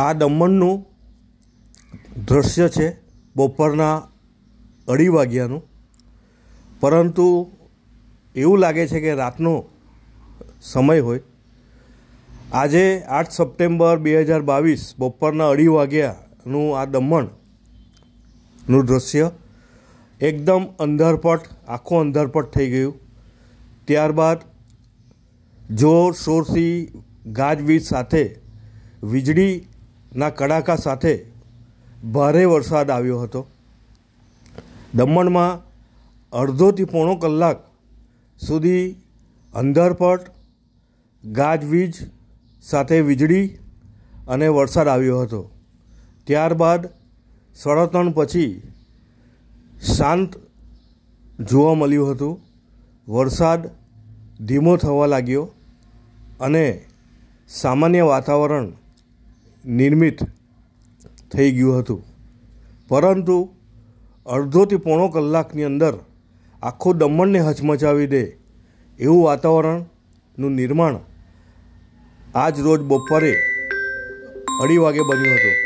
આ દમણનું દૃશ્ય છે બપોરના અઢી વાગ્યાનું પરંતુ એવું લાગે છે કે રાતનો સમય હોય આજે આઠ સપ્ટેમ્બર બે હજાર બાવીસ બપોરના અઢી વાગ્યાનું આ દમણનું દૃશ્ય એકદમ અંધારપટ આખું અંધારપટ થઈ ગયું ત્યારબાદ જોર શોરથી ગાજવીજ સાથે વીજળી ના કડાકા સાથે ભારે વરસાદ આવ્યો હતો દમણમાં અડધોથી પોણો કલાક સુધી અંધારપટ ગાજવીજ સાથે વીજળી અને વરસાદ આવ્યો હતો ત્યારબાદ સાડા ત્રણ પછી શાંત જોવા મળ્યું હતું વરસાદ ધીમો થવા લાગ્યો અને સામાન્ય વાતાવરણ નિર્મિત થઈ ગયું હતું પરંતુ અડધોથી પોણો કલાકની અંદર આખો દમણને હચમચાવી દે એવું વાતાવરણનું નિર્માણ આજ રોજ બપોરે અઢી વાગે બન્યું હતું